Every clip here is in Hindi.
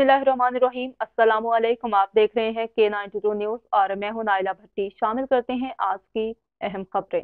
अस्सलाम वालेकुम आप देख रहे हैं के नाइन टू न्यूज और मैं हूं नायला भट्टी शामिल करते हैं आज की अहम खबरें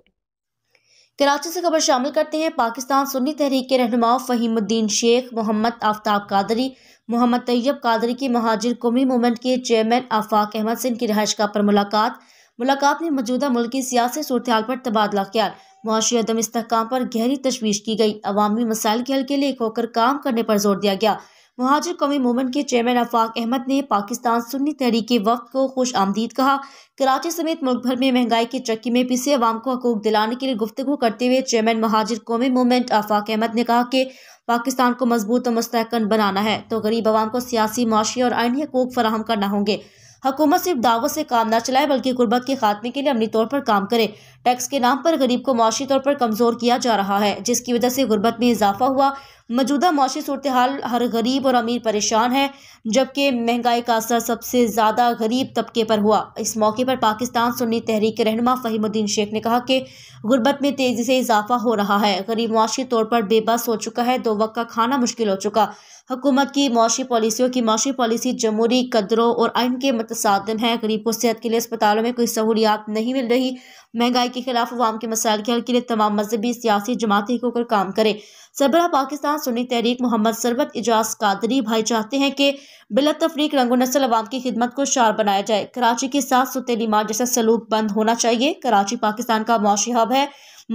कराची से खबर शामिल करते हैं पाकिस्तान सुन्नी तहरीक के रहनुमा फ़हीमुद्दीन शेख मोहम्मद आफ्ताब कादरी मोहम्मद तैयब कादरी की महाजिर कौमी मूवमेंट के चेयरमैन आफाक अहमद सिंह की रहायश पर मुलाकात मुलाकात में मौजूदा मुल्क की सियासी सूरत पर तबादला ख्याल मुआशी अदम इस्तकाम पर गहरी तशवीश की गई अवामी मसाइल के हल के लिए एक होकर काम करने पर जोर दिया गया महाजर कौमी मूवमेंट के चेयरमैन अफाक अहमद ने पाकिस्तान सुन्नी तहरीक वक्त को खुश आमदीद कहा कराची समेत मुल्क भर में महंगाई की चक्की में पिसे अवाम को हकूक दिलाने के लिए गुफ्तु करते हुए चेयरमैन महाजिर कौमी मूवमेंट अफाक अहमद ने कहा कि पाकिस्तान को मजबूत और मस्तकन बनाना है तो गरीब आवाम को सियासी माशी और आइनी हकूक फराहम करना होंगे हुकूमत सिर्फ दावत से काम ना चलाए बल्कि गुर्बत के खात्मे के लिए अमली तौर पर काम करे टैक्स के नाम पर गरीब को माशी तौर पर कमज़ोर किया जा रहा है जिसकी वजह से गुर्बत में इजाफा हुआ मौजूदा माशी सूरत हाल हर गरीब और अमीर परेशान है जबकि महंगाई का असर सबसे ज़्यादा गरीब तबके पर हुआ इस मौके पर पाकिस्तान सुन्नी तहरीक के रहनमा फ़हीमुद्दीन शेख ने कहा कि गुर्बत में तेज़ी से इजाफा हो रहा है गरीब मुआशी तौर पर बेबस हो चुका है दो वक्त का खाना मुश्किल हो चुका हुकूमत की माशी पॉलिसियों की माशी पॉलिसी जमहूरी कदरों और आइन के तसादम तो है गरीब को सेहत के लिए अस्पतालों में कोई सहूलियात नहीं मिल रही महंगाई के खिलाफ अवाम के मसाइल के हल के लिए तमाम मजहबी सियासी जमाती एक होकर काम करे सरबरा पाकिस्तान सुनी तहरीक मोहम्मद सरबत एजाज कादरी भाई चाहते हैं कि बिल तफरीक रंगो नस्ल अवाम की खिदमत को शार बनाया जाए कराची के साथ सौ मार जैसा सलूक बंद होना चाहिए कराची पाकिस्तान का माशी हब है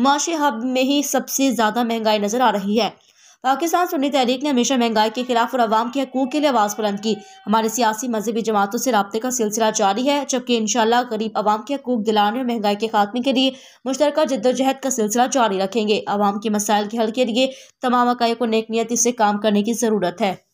माशी हब में ही सबसे ज़्यादा महंगाई नज़र आ रही है पाकिस्तान सुनी तहरीक ने हमेशा महंगाई के खिलाफ और आवाम के हकूक के लिए आवाज़ बुलंद की हमारे सियासी मजहबी जमातों से रबते का सिलसिला जारी है जबकि इन गरीब आवाम के हकूक दिलाने और महंगाई के खात्मे के लिए मुश्तर जद्दोजहद का सिलसिला जारी रखेंगे आवाम के मसाइल के हल के लिए तमाम अकाई को नेक से काम करने की ज़रूरत है